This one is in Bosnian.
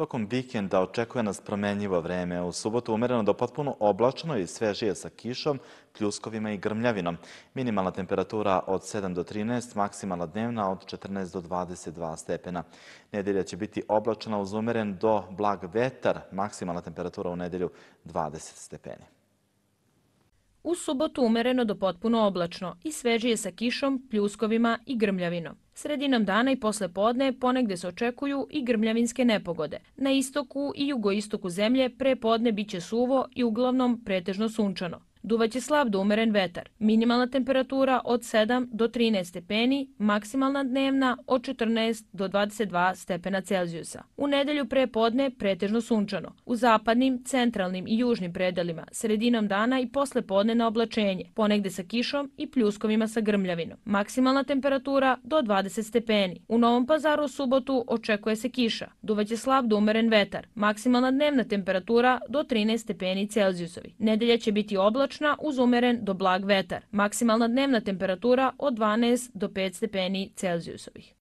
Tokom vikenda očekuje nas promenjivo vreme. U subotu umereno do potpuno oblačeno i svežije sa kišom, pljuskovima i grmljavinom. Minimalna temperatura od 7 do 13, maksimalna dnevna od 14 do 22 stepena. Nedelja će biti oblačena uz umeren do blag vetar, maksimalna temperatura u nedelju 20 stepeni. U subotu umereno do potpuno oblačno i svežije sa kišom, pljuskovima i grmljavinom. Sredinom dana i posle podne ponegde se očekuju i grmljavinske nepogode. Na istoku i jugoistoku zemlje pre podne bit će suvo i uglavnom pretežno sunčano. Duvaće slab do umeren vetar. Minimalna temperatura od 7 do 13 stepeni, maksimalna dnevna od 14 do 22 stepena Celzijusa. U nedelju pre podne pretežno sunčano. U zapadnim, centralnim i južnim predelima, sredinom dana i posle podne na oblačenje, ponegde sa kišom i pljuskovima sa grmljavinom. Maksimalna temperatura do 20 stepeni. U Novom pazaru u subotu očekuje se kiša. Duvaće slab do umeren vetar. Maksimalna dnevna temperatura do 13 stepeni Celzijusovi. Nedelja će biti oblačenje oblačna uz umeren do blag vetar. Maksimalna dnevna temperatura od 12 do 5 stepeni Celzijusovih.